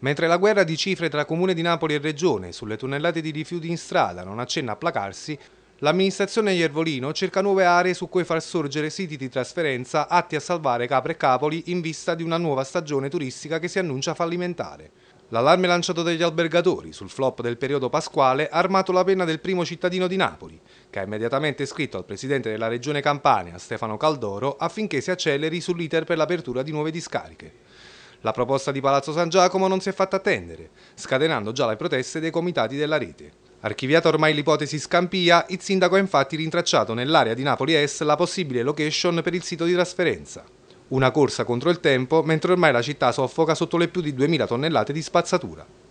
Mentre la guerra di cifre tra Comune di Napoli e Regione sulle tonnellate di rifiuti in strada non accenna a placarsi, l'amministrazione Iervolino cerca nuove aree su cui far sorgere siti di trasferenza atti a salvare capre e capoli in vista di una nuova stagione turistica che si annuncia fallimentare. L'allarme lanciato dagli albergatori sul flop del periodo pasquale ha armato la penna del primo cittadino di Napoli, che ha immediatamente scritto al presidente della regione Campania, Stefano Caldoro, affinché si acceleri sull'iter per l'apertura di nuove discariche. La proposta di Palazzo San Giacomo non si è fatta attendere, scatenando già le proteste dei comitati della rete. Archiviata ormai l'ipotesi Scampia, il sindaco ha infatti rintracciato nell'area di Napoli Est la possibile location per il sito di trasferenza. Una corsa contro il tempo, mentre ormai la città soffoca sotto le più di 2000 tonnellate di spazzatura.